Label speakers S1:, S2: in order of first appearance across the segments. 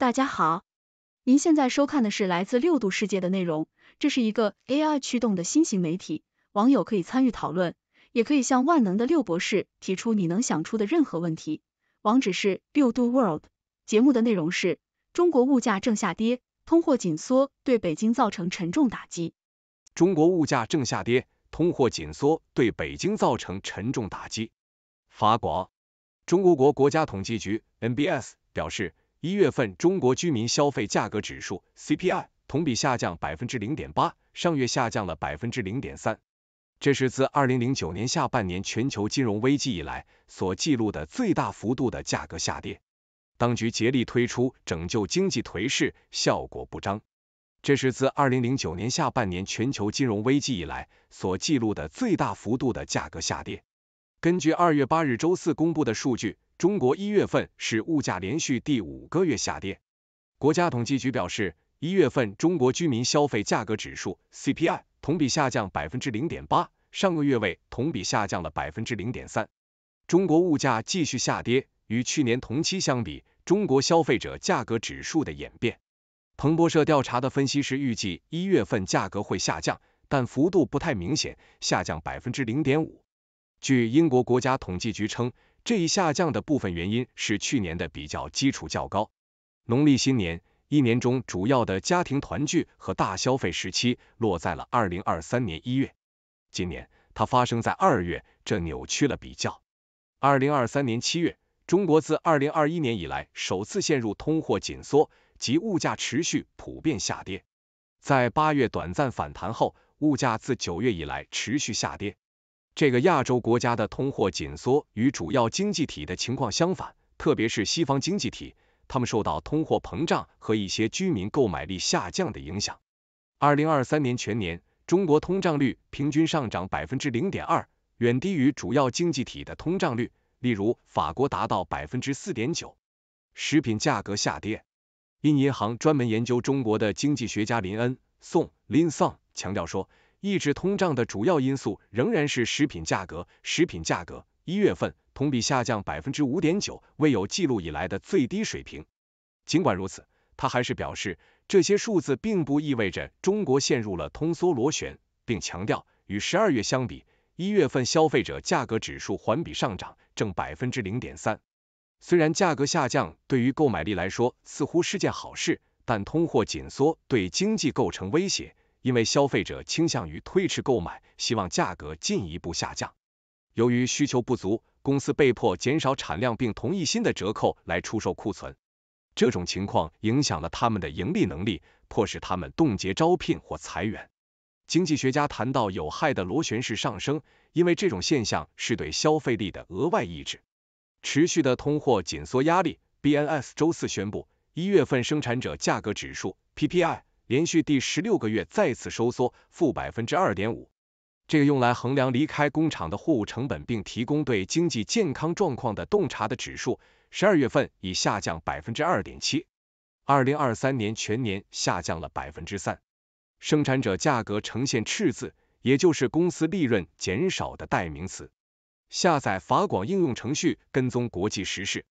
S1: 大家好，您现在收看的是来自六度世界的内容，这是一个 AI 驱动的新型媒体，网友可以参与讨论，也可以向万能的六博士提出你能想出的任何问题。网址是六度 World。节目的内容是中国物价正下跌，通货紧缩对北京造成沉重打击。
S2: 中国物价正下跌，通货紧缩对北京造成沉重打击。法广，中国国国家统计局 NBS 表示。一月份中国居民消费价格指数 （CPI） 同比下降百分之零点八，上月下降了百分之零点三。这是自二零零九年下半年全球金融危机以来所记录的最大幅度的价格下跌。当局竭力推出拯救经济颓势，效果不彰。这是自二零零九年下半年全球金融危机以来所记录的最大幅度的价格下跌。根据二月八日周四公布的数据。中国一月份是物价连续第五个月下跌。国家统计局表示，一月份中国居民消费价格指数 （CPI） 同比下降百分之零点八，上个月为同比下降了百分之零点三。中国物价继续下跌，与去年同期相比，中国消费者价格指数的演变。彭博社调查的分析师预计，一月份价格会下降，但幅度不太明显，下降百分之零点五。据英国国家统计局称。这一下降的部分原因是去年的比较基础较高。农历新年，一年中主要的家庭团聚和大消费时期，落在了二零二三年一月。今年它发生在二月，这扭曲了比较。二零二三年七月，中国自二零二一年以来首次陷入通货紧缩及物价持续普遍下跌。在八月短暂反弹后，物价自九月以来持续下跌。这个亚洲国家的通货紧缩与主要经济体的情况相反，特别是西方经济体，他们受到通货膨胀和一些居民购买力下降的影响。二零二三年全年，中国通胀率平均上涨百分之零点二，远低于主要经济体的通胀率，例如法国达到百分之四点九。食品价格下跌。印银行专门研究中国的经济学家林恩·宋林桑强调说。抑制通胀的主要因素仍然是食品价格。食品价格一月份同比下降百分之五点九，为有记录以来的最低水平。尽管如此，他还是表示，这些数字并不意味着中国陷入了通缩螺旋，并强调，与十二月相比，一月份消费者价格指数环比上涨正百分之零点三。虽然价格下降对于购买力来说似乎是件好事，但通货紧缩对经济构成威胁。因为消费者倾向于推迟购买，希望价格进一步下降。由于需求不足，公司被迫减少产量，并同意新的折扣来出售库存。这种情况影响了他们的盈利能力，迫使他们冻结招聘或裁员。经济学家谈到有害的螺旋式上升，因为这种现象是对消费力的额外抑制。持续的通货紧缩压力。BNS 周四宣布，一月份生产者价格指数 （PPI）。连续第十六个月再次收缩，负百分之二点五。这个用来衡量离开工厂的货物成本，并提供对经济健康状况的洞察的指数，十二月份已下降百分之二点七，二零二三年全年下降了百分之三。生产者价格呈现赤字，也就是公司利润减少的代名词。下载法广应用程序，跟踪国际时事。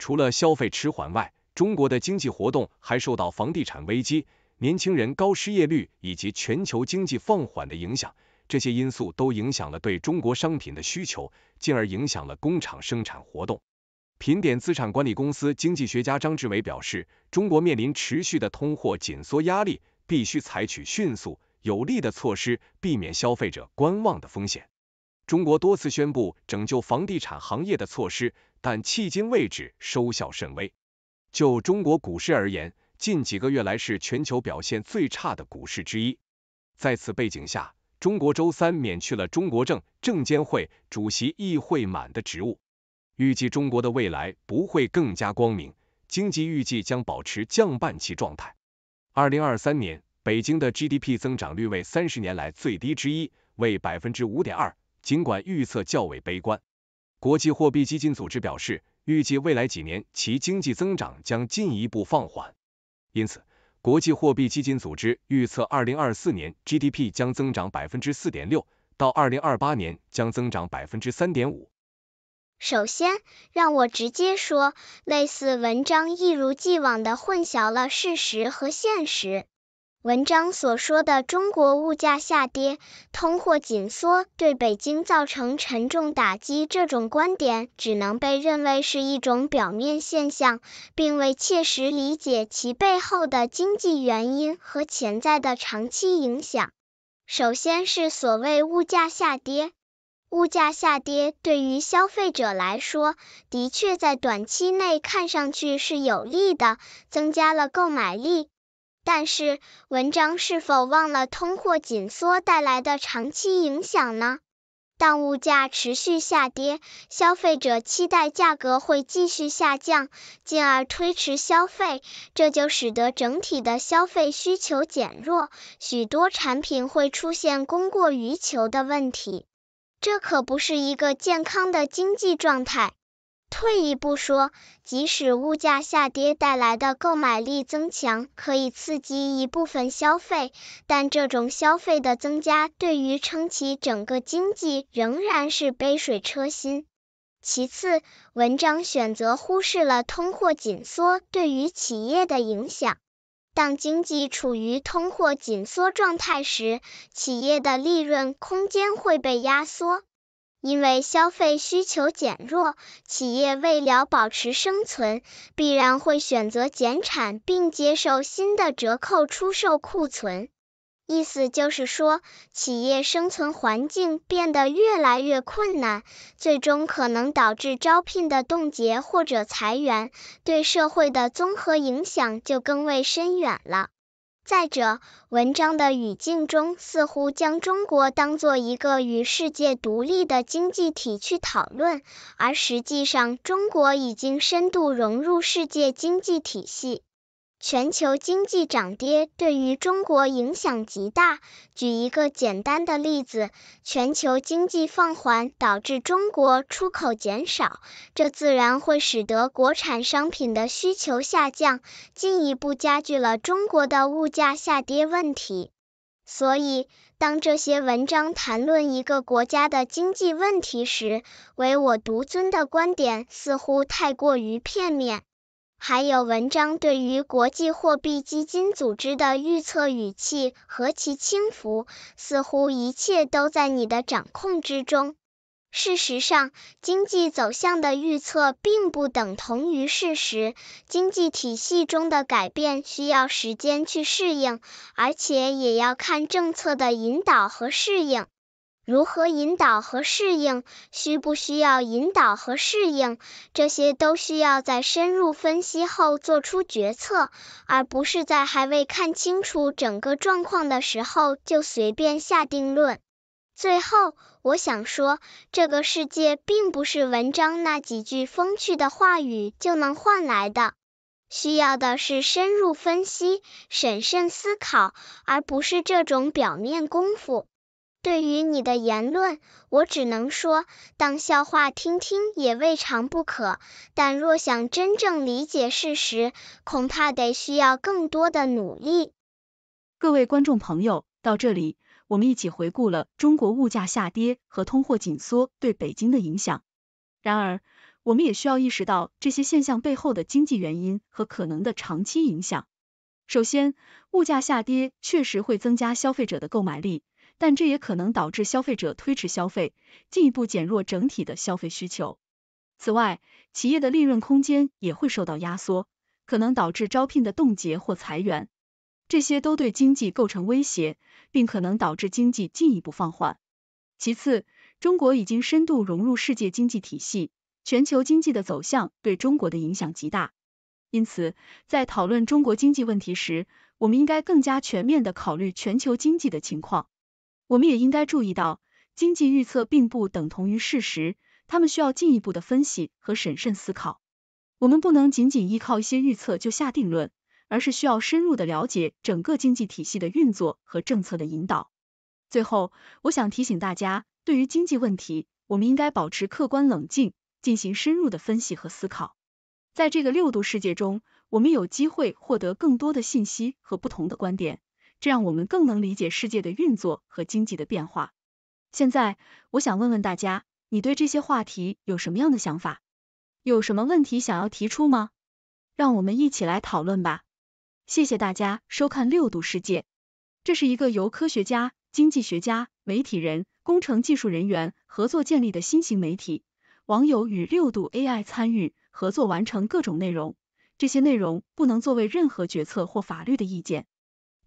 S2: 除了消费迟缓外，中国的经济活动还受到房地产危机。年轻人高失业率以及全球经济放缓的影响，这些因素都影响了对中国商品的需求，进而影响了工厂生产活动。品点资产管理公司经济学家张志伟表示，中国面临持续的通货紧缩压力，必须采取迅速有力的措施，避免消费者观望的风险。中国多次宣布拯救房地产行业的措施，但迄今为止收效甚微。就中国股市而言，近几个月来是全球表现最差的股市之一。在此背景下，中国周三免去了中国证证监会主席易会满的职务。预计中国的未来不会更加光明，经济预计将保持降半期状态。二零二三年，北京的 GDP 增长率为三十年来最低之一，为百分之五点二。尽管预测较为悲观，国际货币基金组织表示，预计未来几年其经济增长将进一步放缓。因此，国际货币基金组织预测，二零二四年 GDP 将增长百分之四点六，到二零二八年将增长百分之三点五。
S3: 首先，让我直接说，类似文章一如既往的混淆了事实和现实。文章所说的中国物价下跌、通货紧缩对北京造成沉重打击，这种观点只能被认为是一种表面现象，并未切实理解其背后的经济原因和潜在的长期影响。首先是所谓物价下跌，物价下跌对于消费者来说，的确在短期内看上去是有利的，增加了购买力。但是，文章是否忘了通货紧缩带来的长期影响呢？当物价持续下跌，消费者期待价格会继续下降，进而推迟消费，这就使得整体的消费需求减弱，许多产品会出现供过于求的问题。这可不是一个健康的经济状态。退一步说，即使物价下跌带来的购买力增强可以刺激一部分消费，但这种消费的增加对于撑起整个经济仍然是杯水车薪。其次，文章选择忽视了通货紧缩对于企业的影响。当经济处于通货紧缩状态时，企业的利润空间会被压缩。因为消费需求减弱，企业为了保持生存，必然会选择减产，并接受新的折扣出售库存。意思就是说，企业生存环境变得越来越困难，最终可能导致招聘的冻结或者裁员，对社会的综合影响就更为深远了。再者，文章的语境中似乎将中国当做一个与世界独立的经济体去讨论，而实际上中国已经深度融入世界经济体系。全球经济涨跌对于中国影响极大。举一个简单的例子，全球经济放缓导致中国出口减少，这自然会使得国产商品的需求下降，进一步加剧了中国的物价下跌问题。所以，当这些文章谈论一个国家的经济问题时，唯我独尊的观点似乎太过于片面。还有文章对于国际货币基金组织的预测语气何其轻浮，似乎一切都在你的掌控之中。事实上，经济走向的预测并不等同于事实，经济体系中的改变需要时间去适应，而且也要看政策的引导和适应。如何引导和适应，需不需要引导和适应，这些都需要在深入分析后做出决策，而不是在还未看清楚整个状况的时候就随便下定论。最后，我想说，这个世界并不是文章那几句风趣的话语就能换来的，需要的是深入分析、审慎思考，而不是这种表面功夫。对于你的言论，我只能说当笑话听听也未尝不可，但若想真正理解事实，恐怕得需
S1: 要更多的努力。各位观众朋友，到这里，我们一起回顾了中国物价下跌和通货紧缩对北京的影响。然而，我们也需要意识到这些现象背后的经济原因和可能的长期影响。首先，物价下跌确实会增加消费者的购买力。但这也可能导致消费者推迟消费，进一步减弱整体的消费需求。此外，企业的利润空间也会受到压缩，可能导致招聘的冻结或裁员，这些都对经济构成威胁，并可能导致经济进一步放缓。其次，中国已经深度融入世界经济体系，全球经济的走向对中国的影响极大。因此，在讨论中国经济问题时，我们应该更加全面地考虑全球经济的情况。我们也应该注意到，经济预测并不等同于事实，他们需要进一步的分析和审慎思考。我们不能仅仅依靠一些预测就下定论，而是需要深入的了解整个经济体系的运作和政策的引导。最后，我想提醒大家，对于经济问题，我们应该保持客观冷静，进行深入的分析和思考。在这个六度世界中，我们有机会获得更多的信息和不同的观点。这让我们更能理解世界的运作和经济的变化。现在，我想问问大家，你对这些话题有什么样的想法？有什么问题想要提出吗？让我们一起来讨论吧。谢谢大家收看六度世界。这是一个由科学家、经济学家、媒体人、工程技术人员合作建立的新型媒体，网友与六度 AI 参与合作完成各种内容。这些内容不能作为任何决策或法律的意见。